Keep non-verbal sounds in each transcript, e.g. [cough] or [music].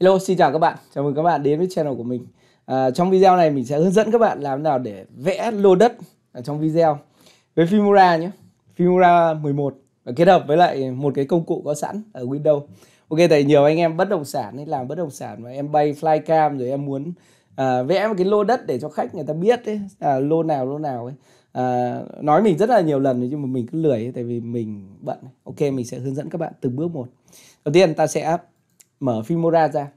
Hello, xin chào các bạn. Chào mừng các bạn đến với channel của mình. À, trong video này mình sẽ hướng dẫn các bạn làm nào để vẽ lô đất ở trong video với Filmora nhé. Filmora 11 và kết hợp với lại một cái công cụ có sẵn ở Windows. Ok, tại nhiều anh em bất động sản ấy, làm bất động sản mà em bay flycam rồi em muốn à, vẽ một cái lô đất để cho khách người ta biết ấy, à, lô nào lô nào ấy. À, nói mình rất là nhiều lần nhưng mà mình cứ lười ấy, tại vì mình bận. Ok, mình sẽ hướng dẫn các bạn từng bước một. Đầu tiên ta sẽ mở Fimora ra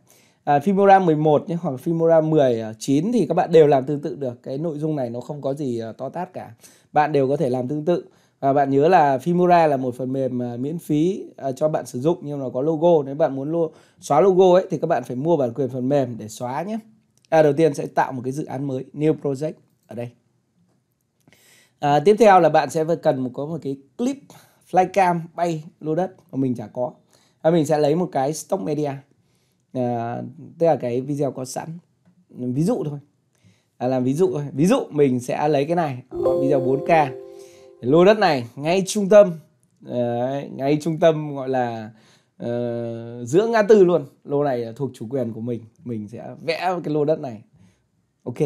à, Fimora 11 nhé hoặc Fimora 19 thì các bạn đều làm tương tự được cái nội dung này nó không có gì à, to tát cả bạn đều có thể làm tương tự và bạn nhớ là Fimora là một phần mềm à, miễn phí à, cho bạn sử dụng nhưng nó có logo nếu bạn muốn lo xóa logo ấy thì các bạn phải mua bản quyền phần mềm để xóa nhé à, đầu tiên sẽ tạo một cái dự án mới new project ở đây à, tiếp theo là bạn sẽ cần một có một cái clip flycam bay lô đất mà mình chả có à, mình sẽ lấy một cái stock media à, tức là cái video có sẵn ví dụ thôi à, làm ví dụ thôi ví dụ mình sẽ lấy cái này video 4k lô đất này ngay trung tâm à, ngay trung tâm gọi là à, giữa ngã tư luôn lô này thuộc chủ quyền của mình mình sẽ vẽ cái lô đất này ok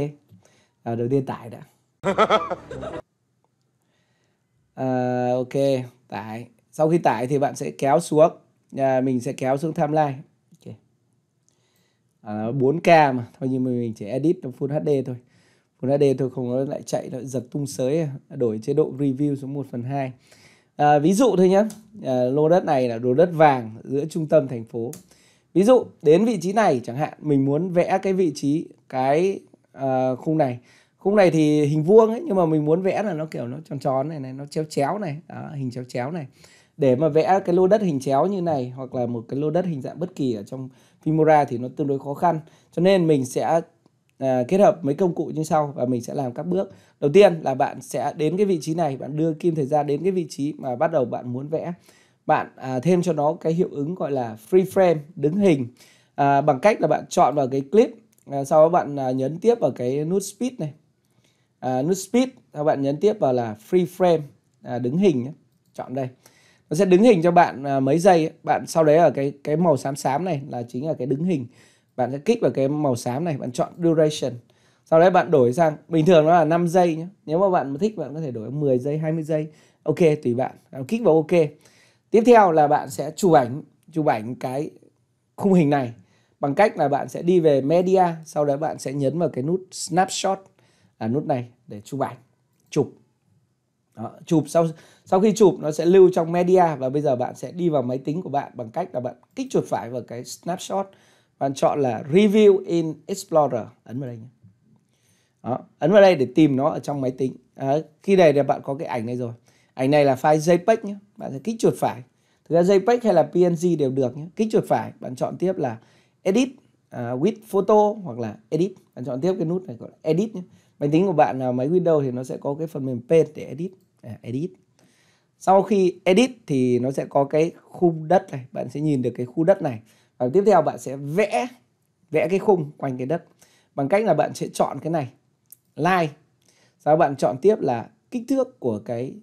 à, đầu tiên tải đã [laughs] à, ok tải sau khi tải thì bạn sẽ kéo xuống à, mình sẽ kéo xuống timeline okay. à, 4K mà thôi nhưng mà mình chỉ edit nó Full HD thôi Full HD thôi không nó lại chạy nó giật tung sới à. đổi chế độ review xuống 1 phần 2 à, ví dụ thôi nhé à, lô đất này là đồ đất vàng giữa trung tâm thành phố ví dụ đến vị trí này chẳng hạn mình muốn vẽ cái vị trí cái à, khung này khung này thì hình vuông ấy nhưng mà mình muốn vẽ là nó kiểu nó tròn tròn này này nó chéo chéo này đó, hình chéo chéo này để mà vẽ cái lô đất hình chéo như này hoặc là một cái lô đất hình dạng bất kỳ ở trong Filmora thì nó tương đối khó khăn cho nên mình sẽ à, kết hợp mấy công cụ như sau và mình sẽ làm các bước đầu tiên là bạn sẽ đến cái vị trí này bạn đưa kim thời gian đến cái vị trí mà bắt đầu bạn muốn vẽ bạn à, thêm cho nó cái hiệu ứng gọi là free frame đứng hình à, bằng cách là bạn chọn vào cái clip à, sau đó bạn à, nhấn tiếp vào cái nút speed này à, nút speed các bạn nhấn tiếp vào là free frame à, đứng hình nhé. chọn đây nó sẽ đứng hình cho bạn à, mấy giây bạn sau đấy ở cái cái màu xám xám này là chính là cái đứng hình bạn sẽ kích vào cái màu xám này bạn chọn duration sau đấy bạn đổi sang bình thường nó là 5 giây nhé nếu mà bạn thích bạn có thể đổi 10 giây 20 giây ok tùy bạn bạn kích vào ok tiếp theo là bạn sẽ chụp ảnh chụp ảnh cái khung hình này bằng cách là bạn sẽ đi về media sau đó bạn sẽ nhấn vào cái nút snapshot là nút này để chụp ảnh chụp đó, chụp sau sau khi chụp nó sẽ lưu trong media và bây giờ bạn sẽ đi vào máy tính của bạn bằng cách là bạn kích chuột phải vào cái snapshot bạn chọn là review in explorer ấn vào đây nhé. Đó, ấn vào đây để tìm nó ở trong máy tính à, khi này thì bạn có cái ảnh này rồi ảnh này là file jpeg nhé bạn sẽ kích chuột phải thực ra jpeg hay là png đều được nhé kích chuột phải bạn chọn tiếp là edit uh, with photo hoặc là edit bạn chọn tiếp cái nút này gọi là edit nhé máy tính của bạn là máy windows thì nó sẽ có cái phần mềm paint để edit À, edit sau khi edit thì nó sẽ có cái khung đất này bạn sẽ nhìn được cái khu đất này và tiếp theo bạn sẽ vẽ vẽ cái khung quanh cái đất bằng cách là bạn sẽ chọn cái này line sau bạn chọn tiếp là kích thước của cái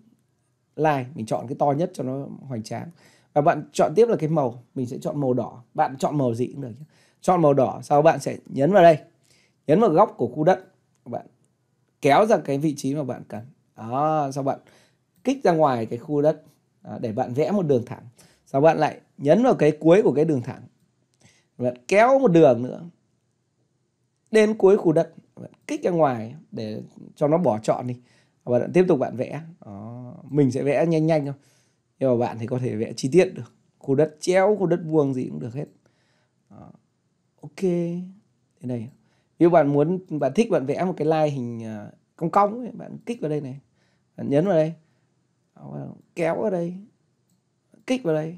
line mình chọn cái to nhất cho nó hoành tráng và bạn chọn tiếp là cái màu mình sẽ chọn màu đỏ bạn chọn màu gì cũng được chọn màu đỏ sau bạn sẽ nhấn vào đây nhấn vào góc của khu đất bạn kéo ra cái vị trí mà bạn cần đó sau bạn kích ra ngoài cái khu đất đó, à, để bạn vẽ một đường thẳng sau bạn lại nhấn vào cái cuối của cái đường thẳng bạn kéo một đường nữa đến cuối khu đất bạn kích ra ngoài để cho nó bỏ trọn đi và bạn tiếp tục bạn vẽ đó. mình sẽ vẽ nhanh nhanh thôi nhưng mà bạn thì có thể vẽ chi tiết được khu đất chéo khu đất vuông gì cũng được hết đó. ok thế này nếu bạn muốn bạn thích bạn vẽ một cái line hình à, cong cong ấy, bạn kích vào đây này nhấn vào đây kéo ở đây kích vào đây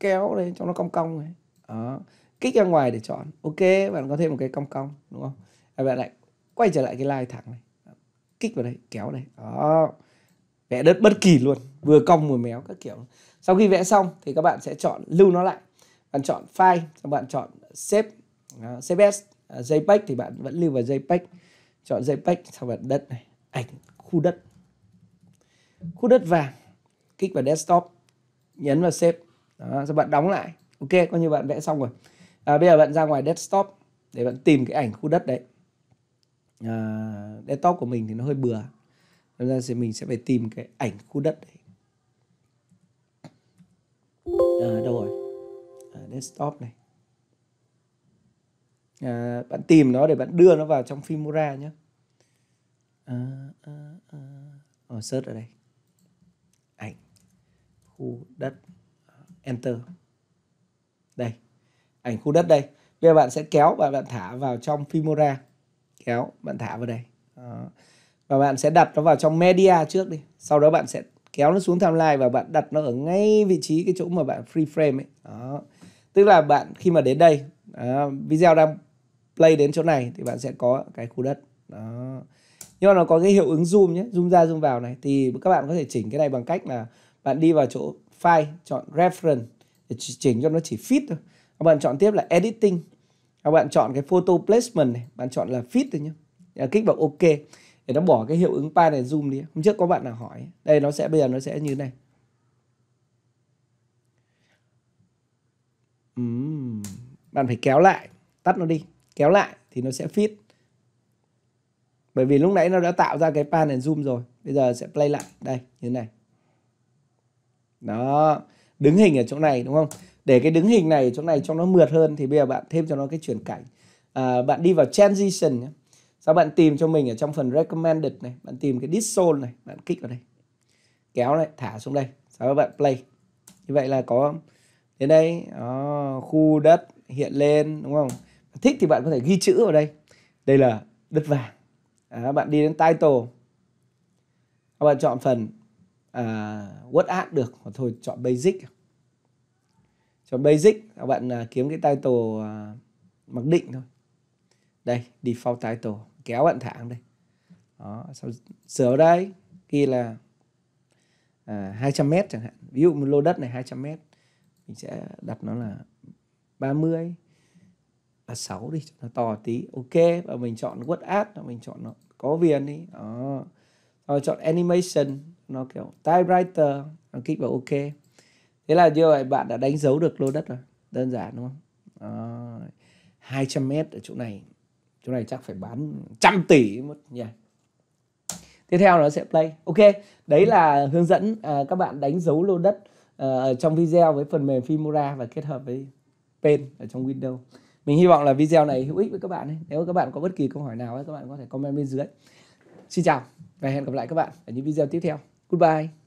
kéo ở đây cho nó cong cong này đó. kích ra ngoài để chọn ok bạn có thêm một cái cong cong đúng không à, bạn lại quay trở lại cái line thẳng này kích vào đây kéo đây đó vẽ đất bất kỳ luôn vừa cong vừa méo các kiểu sau khi vẽ xong thì các bạn sẽ chọn lưu nó lại bạn chọn file xong bạn chọn save uh, save as uh, jpeg thì bạn vẫn lưu vào jpeg chọn jpeg sau bạn đất này ảnh khu đất khu đất vàng kích vào desktop nhấn vào save đó, rồi bạn đóng lại ok coi như bạn vẽ xong rồi à, bây giờ bạn ra ngoài desktop để bạn tìm cái ảnh khu đất đấy à, desktop của mình thì nó hơi bừa nên ra thì mình sẽ phải tìm cái ảnh khu đất đấy à, đâu rồi à, desktop này à, bạn tìm nó để bạn đưa nó vào trong Filmora nhé à, à, à. Oh, search ở đây khu đất ờ, enter đây ảnh khu đất đây bây giờ bạn sẽ kéo và bạn thả vào trong Filmora kéo bạn thả vào đây đó. và bạn sẽ đặt nó vào trong media trước đi sau đó bạn sẽ kéo nó xuống timeline và bạn đặt nó ở ngay vị trí cái chỗ mà bạn free frame ấy đó tức là bạn khi mà đến đây đó, ờ, video đang play đến chỗ này thì bạn sẽ có cái khu đất đó nhưng mà nó có cái hiệu ứng zoom nhé zoom ra zoom vào này thì các bạn có thể chỉnh cái này bằng cách là bạn đi vào chỗ file chọn reference để chỉnh cho nó chỉ fit thôi các bạn chọn tiếp là editing các bạn chọn cái photo placement này bạn chọn là fit thôi nhé kích vào ok để nó bỏ cái hiệu ứng pan này zoom đi hôm trước có bạn nào hỏi đây nó sẽ bây giờ nó sẽ như này uhm. bạn phải kéo lại tắt nó đi kéo lại thì nó sẽ fit bởi vì lúc nãy nó đã tạo ra cái pan này zoom rồi bây giờ sẽ play lại đây như này đó đứng hình ở chỗ này đúng không để cái đứng hình này chỗ này cho nó mượt hơn thì bây giờ bạn thêm cho nó cái chuyển cảnh à, bạn đi vào transition nhé. sau bạn tìm cho mình ở trong phần recommended này bạn tìm cái dissolve này bạn kích vào đây kéo lại thả xuống đây sau đó bạn play như vậy là có đến đây đó, khu đất hiện lên đúng không thích thì bạn có thể ghi chữ vào đây đây là đất vàng à, bạn đi đến title các bạn chọn phần uh, word ad được hoặc thôi chọn basic chọn basic các bạn uh, kiếm cái title uh, mặc định thôi đây default title kéo bạn thẳng đây đó sau sửa ở đây ghi là à, 200 m chẳng hạn ví dụ một lô đất này 200 m mình sẽ đặt nó là 30 36 đi cho nó to tí ok và mình chọn word ad mình chọn nó có viền đi đó rồi chọn animation nó kiểu typewriter nó kích vào ok thế là như vậy bạn đã đánh dấu được lô đất rồi đơn giản đúng không à, 200 mét ở chỗ này chỗ này chắc phải bán trăm tỷ một nhà yeah. tiếp theo nó sẽ play ok đấy là hướng dẫn à, các bạn đánh dấu lô đất à, ở trong video với phần mềm Fimora và kết hợp với pen ở trong Windows mình hy vọng là video này hữu ích với các bạn ấy. nếu các bạn có bất kỳ câu hỏi nào ấy, các bạn có thể comment bên dưới xin chào và hẹn gặp lại các bạn ở những video tiếp theo Goodbye.